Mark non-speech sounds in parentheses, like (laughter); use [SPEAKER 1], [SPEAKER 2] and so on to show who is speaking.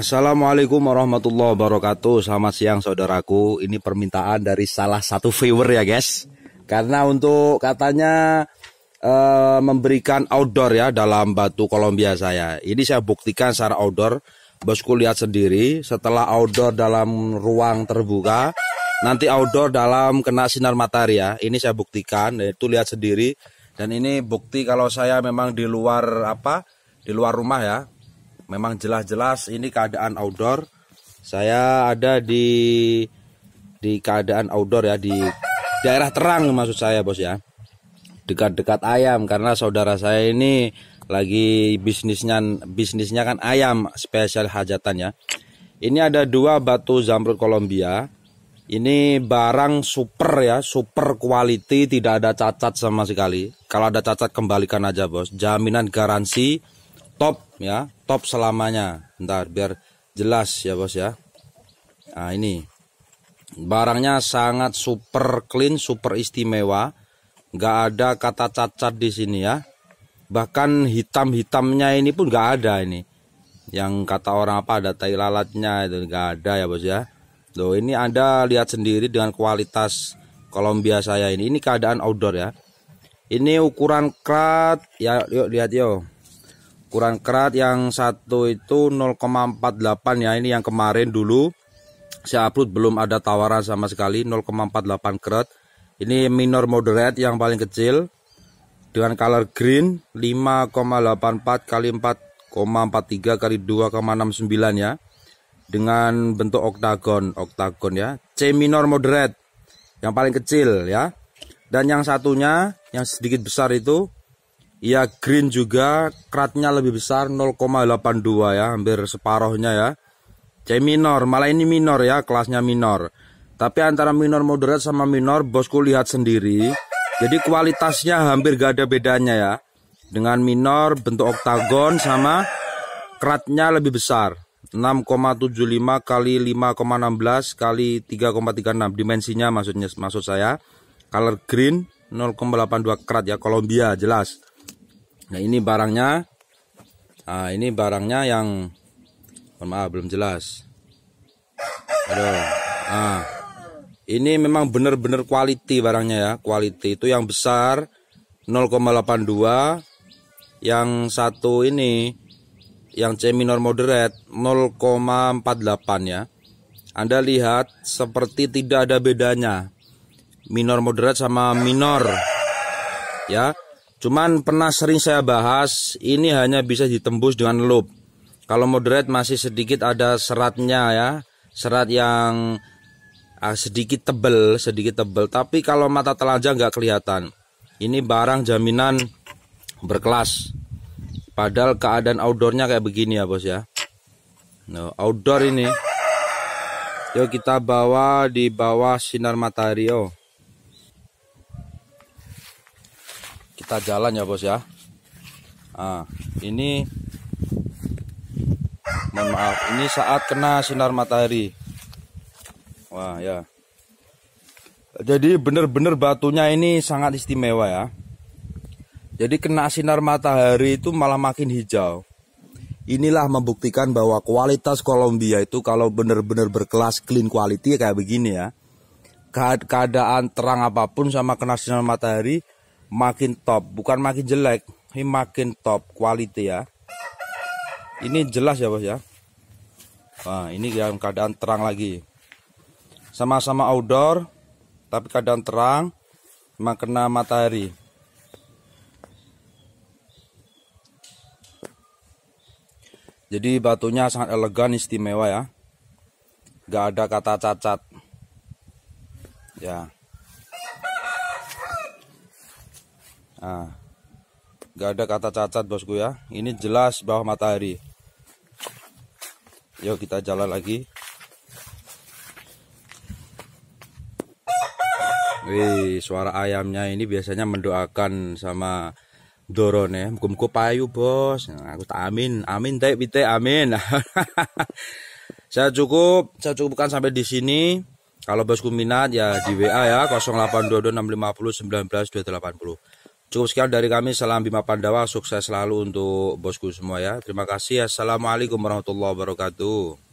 [SPEAKER 1] Assalamualaikum warahmatullahi wabarakatuh. Selamat siang saudaraku. Ini permintaan dari salah satu viewer ya guys. Karena untuk katanya uh, memberikan outdoor ya dalam batu Kolombia saya. Ini saya buktikan secara outdoor. Bosku lihat sendiri setelah outdoor dalam ruang terbuka. Nanti outdoor dalam kena sinar matahari ya. Ini saya buktikan. Itu lihat sendiri. Dan ini bukti kalau saya memang di luar apa? Di luar rumah ya memang jelas-jelas ini keadaan outdoor saya ada di di keadaan outdoor ya di daerah terang maksud saya bos ya dekat-dekat ayam karena saudara saya ini lagi bisnisnya bisnisnya kan ayam spesial hajatannya. ini ada dua batu zamrud Kolombia ini barang super ya super quality tidak ada cacat sama sekali kalau ada cacat kembalikan aja bos jaminan garansi top ya, top selamanya. Ntar biar jelas ya bos ya. Nah ini barangnya sangat super clean, super istimewa. Nggak ada kata cacat di sini ya. Bahkan hitam-hitamnya ini pun nggak ada ini. Yang kata orang apa ada tai lalatnya itu nggak ada ya bos ya. Loh ini Anda lihat sendiri dengan kualitas Kolombia saya ini. Ini keadaan outdoor ya. Ini ukuran krat ya yuk lihat yuk ukuran kerat yang satu itu 0,48 ya ini yang kemarin dulu saya upload belum ada tawaran sama sekali 0,48 kerat ini minor moderate yang paling kecil dengan color green 5,84 kali 4,43 kali 2,69 ya dengan bentuk oktagon oktagon ya C minor moderate yang paling kecil ya dan yang satunya yang sedikit besar itu ya green juga kratnya lebih besar 0,82 ya hampir separohnya ya C minor malah ini minor ya kelasnya minor tapi antara minor moderat sama minor bosku lihat sendiri jadi kualitasnya hampir gak ada bedanya ya dengan minor bentuk oktagon sama kratnya lebih besar 6,75 kali 5,16 kali 3,36 dimensinya maksudnya maksud saya color green 0,82 krat ya Kolombia jelas Nah ini barangnya. Nah, ini barangnya yang mohon maaf belum jelas. Aduh. Nah, ini memang benar-benar quality barangnya ya. Quality itu yang besar 0,82 yang satu ini yang C minor moderate 0,48 ya. Anda lihat seperti tidak ada bedanya minor moderate sama minor ya Cuman pernah sering saya bahas, ini hanya bisa ditembus dengan loop. Kalau moderate masih sedikit ada seratnya ya, serat yang ah, sedikit tebel, sedikit tebel. Tapi kalau mata telanjang nggak kelihatan. Ini barang jaminan berkelas. Padahal keadaan outdoornya kayak begini ya bos ya. No, nah, outdoor ini. Yuk kita bawa di bawah sinar matahari. Oh. kita jalan ya bos ya nah, ini mohon maaf ini saat kena sinar matahari wah ya jadi bener-bener batunya ini sangat istimewa ya jadi kena sinar matahari itu malah makin hijau inilah membuktikan bahwa kualitas Kolombia itu kalau bener-bener berkelas clean quality kayak begini ya keadaan terang apapun sama kena sinar matahari makin top bukan makin jelek ini makin top quality ya ini jelas ya bos ya nah ini yang keadaan terang lagi sama-sama outdoor tapi keadaan terang memang kena matahari jadi batunya sangat elegan istimewa ya gak ada kata cacat ya Nah, gak ada kata cacat bosku ya. Ini jelas bawah matahari. Yuk kita jalan lagi. Wih, suara ayamnya ini biasanya mendoakan sama doron ya. Muka-muka payu bos. Nah, aku tak amin, amin teh bite amin. (laughs) saya cukup, saya cukupkan sampai di sini. Kalau bosku minat ya di WA ya 082265099280. Cukup sekian dari kami. Salam Bima Pandawa. Sukses selalu untuk bosku semua ya. Terima kasih. Assalamualaikum warahmatullahi wabarakatuh.